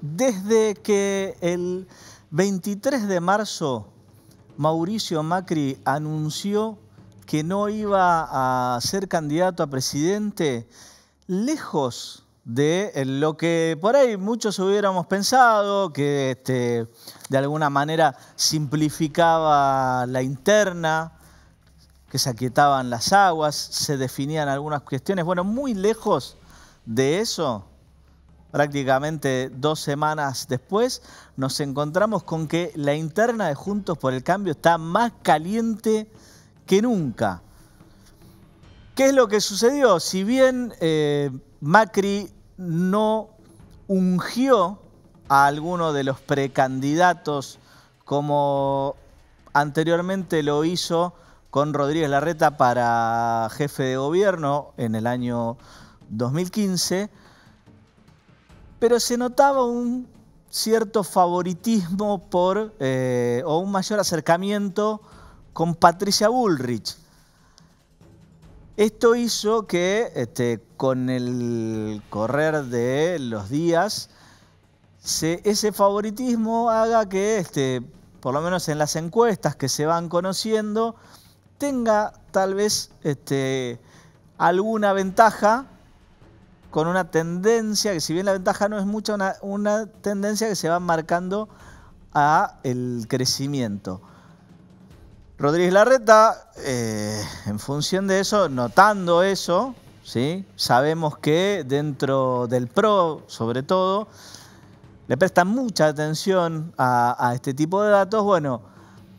Desde que el 23 de marzo Mauricio Macri anunció que no iba a ser candidato a presidente, lejos de lo que por ahí muchos hubiéramos pensado, que este, de alguna manera simplificaba la interna, que se aquietaban las aguas, se definían algunas cuestiones. Bueno, muy lejos de eso, prácticamente dos semanas después, nos encontramos con que la interna de Juntos por el Cambio está más caliente que nunca. ¿Qué es lo que sucedió? Si bien eh, Macri no ungió a alguno de los precandidatos como anteriormente lo hizo con Rodríguez Larreta para jefe de gobierno en el año 2015, pero se notaba un cierto favoritismo por, eh, o un mayor acercamiento con Patricia Bullrich. Esto hizo que este, con el correr de los días, ese favoritismo haga que, este, por lo menos en las encuestas que se van conociendo, tenga tal vez este, alguna ventaja con una tendencia, que si bien la ventaja no es mucha, una, tendencia que se va marcando a el crecimiento. Rodríguez Larreta, eh, en función de eso, notando eso, ¿sí? sabemos que dentro del PRO, sobre todo, le prestan mucha atención a, a este tipo de datos. Bueno,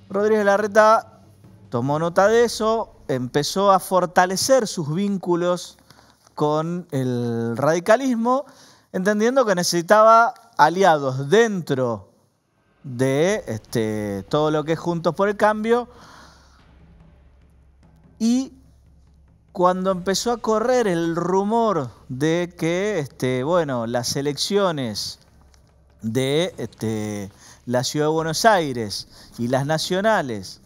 Rodríguez Larreta tomó nota de eso, empezó a fortalecer sus vínculos con el radicalismo, entendiendo que necesitaba aliados dentro de este, todo lo que es Juntos por el Cambio. Y cuando empezó a correr el rumor de que, este, bueno, las elecciones de este, la Ciudad de Buenos Aires y las nacionales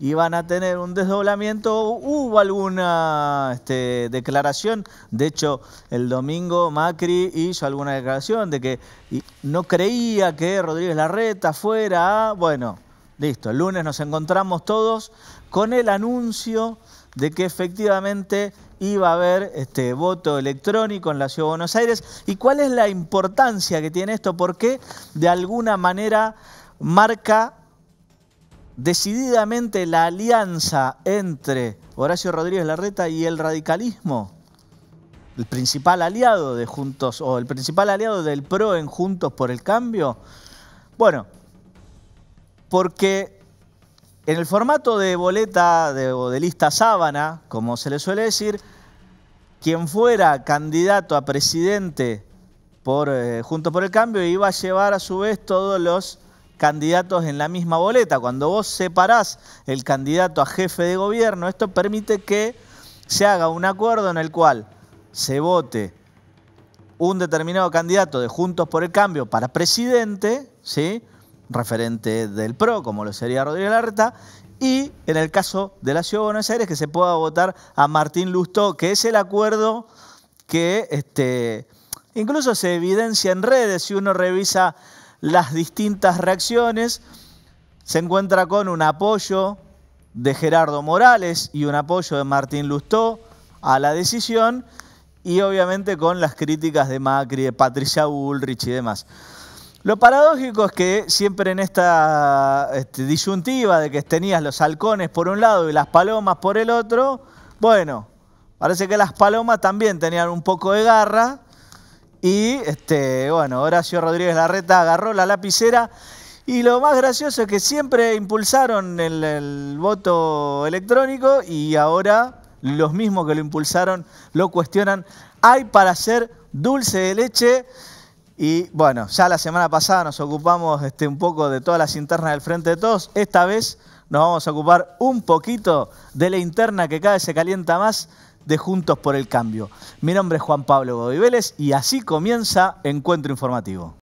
iban a tener un desdoblamiento. Hubo alguna este, declaración, de hecho el domingo Macri hizo alguna declaración de que no creía que Rodríguez Larreta fuera Bueno, listo, el lunes nos encontramos todos con el anuncio de que efectivamente iba a haber este voto electrónico en la Ciudad de Buenos Aires. ¿Y cuál es la importancia que tiene esto? Porque de alguna manera marca decididamente la alianza entre Horacio Rodríguez Larreta y el radicalismo? el principal aliado de Juntos o el principal aliado del PRO en Juntos por el Cambio? Bueno, porque en el formato de boleta de, o de lista sábana, como se le suele decir, quien fuera candidato a presidente por eh, Juntos por el Cambio iba a llevar a su vez todos los candidatos en la misma boleta. Cuando vos separás el candidato a jefe de gobierno, esto permite que se haga un acuerdo en el cual se vote un determinado candidato de Juntos por el Cambio para presidente, ¿sí? referente del PRO, como lo sería Rodríguez Larreta, y en el caso de la Ciudad de Buenos Aires, que se pueda votar a Martín Lustó, que es el acuerdo que este, incluso se evidencia en redes, si uno revisa las distintas reacciones, se encuentra con un apoyo de Gerardo Morales y un apoyo de Martín Lustó a la decisión y obviamente con las críticas de Macri, de Patricia Bullrich y demás. Lo paradójico es que siempre en esta este, disyuntiva de que tenías los halcones por un lado y las palomas por el otro, bueno, parece que las palomas también tenían un poco de garra y este, bueno, Horacio Rodríguez Larreta agarró la lapicera y lo más gracioso es que siempre impulsaron el, voto electrónico y ahora los mismos que lo impulsaron lo cuestionan. Hay para hacer dulce de leche. Y bueno, ya la semana pasada nos ocupamos este, un poco de todas las internas del Frente de Todos. Esta vez nos vamos a ocupar un poquito de la interna que cada vez se calienta más de Juntos por el Cambio. Mi nombre es Juan Pablo Godiveles y así comienza Encuentro Informativo.